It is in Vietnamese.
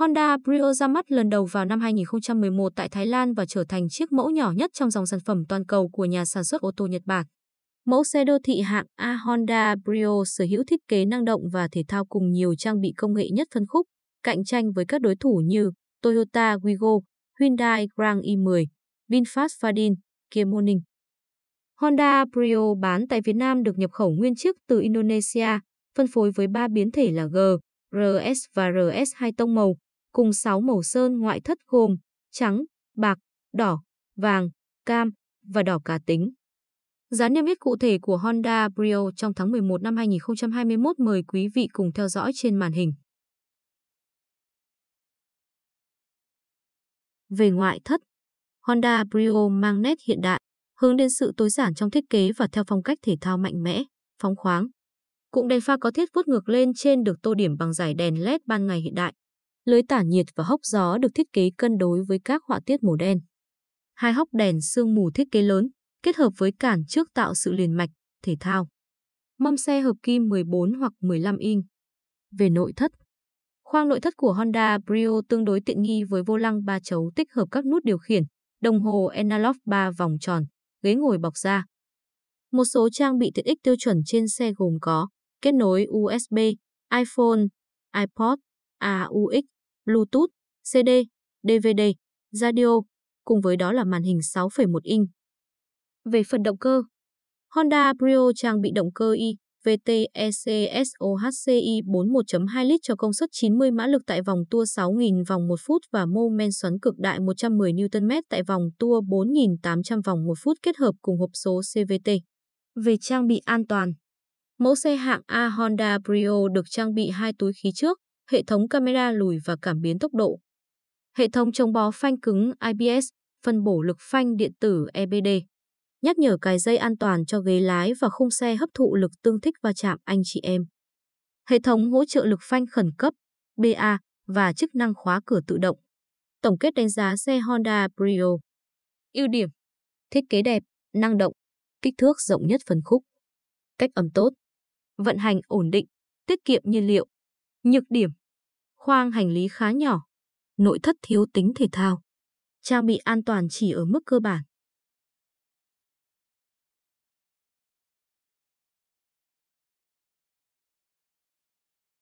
Honda Brio ra mắt lần đầu vào năm 2011 tại Thái Lan và trở thành chiếc mẫu nhỏ nhất trong dòng sản phẩm toàn cầu của nhà sản xuất ô tô Nhật Bản. Mẫu xe đô thị hạng A Honda Brio sở hữu thiết kế năng động và thể thao cùng nhiều trang bị công nghệ nhất phân khúc, cạnh tranh với các đối thủ như Toyota Wigo, Hyundai Grand i10, VinFast Fadin, Kia Morning. Honda Brio bán tại Việt Nam được nhập khẩu nguyên chiếc từ Indonesia, phân phối với 3 biến thể là G, RS và RS2 tông màu, cùng 6 màu sơn ngoại thất gồm trắng, bạc, đỏ, vàng, cam và đỏ cá tính. Giá niêm yết cụ thể của Honda Brio trong tháng 11 năm 2021 mời quý vị cùng theo dõi trên màn hình. Về ngoại thất, Honda Brio mang nét hiện đại, hướng đến sự tối giản trong thiết kế và theo phong cách thể thao mạnh mẽ, phóng khoáng. Cụm đèn pha có thiết vuốt ngược lên trên được tô điểm bằng dải đèn LED ban ngày hiện đại, lưới tản nhiệt và hốc gió được thiết kế cân đối với các họa tiết màu đen. Hai hốc đèn sương mù thiết kế lớn, kết hợp với cản trước tạo sự liền mạch, thể thao. Mâm xe hợp kim 14 hoặc 15 inch. Về nội thất, khoang nội thất của Honda Brio tương đối tiện nghi với vô lăng ba chấu tích hợp các nút điều khiển, đồng hồ analog 3 vòng tròn, ghế ngồi bọc da. Một số trang bị tiện ích tiêu chuẩn trên xe gồm có kết nối USB, iPhone, iPod, AUX, Bluetooth, CD, DVD, radio, cùng với đó là màn hình 6,1 inch. Về phần động cơ, Honda Brio trang bị động cơ i VTECSOHCI 41.2 lít cho công suất 90 mã lực tại vòng tua 6.000 vòng 1 phút và mô men xoắn cực đại 110 Nm tại vòng tua 4.800 vòng 1 phút kết hợp cùng hộp số CVT. Về trang bị an toàn, mẫu xe hạng A Honda Brio được trang bị hai túi khí trước, hệ thống camera lùi và cảm biến tốc độ. Hệ thống chống bó phanh cứng IBS, phân bổ lực phanh điện tử EBD. Nhắc nhở cài dây an toàn cho ghế lái và khung xe hấp thụ lực tương thích va chạm anh chị em. Hệ thống hỗ trợ lực phanh khẩn cấp BA và chức năng khóa cửa tự động. Tổng kết đánh giá xe Honda Brio. Ưu điểm: thiết kế đẹp, năng động, kích thước rộng nhất phân khúc, cách âm tốt, vận hành ổn định, tiết kiệm nhiên liệu. Nhược điểm: khoang hành lý khá nhỏ, nội thất thiếu tính thể thao. Trang bị an toàn chỉ ở mức cơ bản.